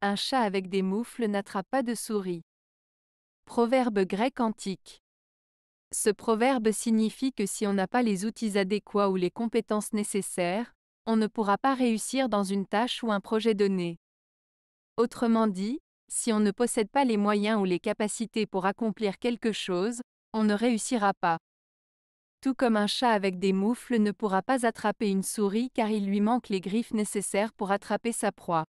Un chat avec des moufles n'attrape pas de souris. Proverbe grec antique. Ce proverbe signifie que si on n'a pas les outils adéquats ou les compétences nécessaires, on ne pourra pas réussir dans une tâche ou un projet donné. Autrement dit, si on ne possède pas les moyens ou les capacités pour accomplir quelque chose, on ne réussira pas. Tout comme un chat avec des moufles ne pourra pas attraper une souris car il lui manque les griffes nécessaires pour attraper sa proie.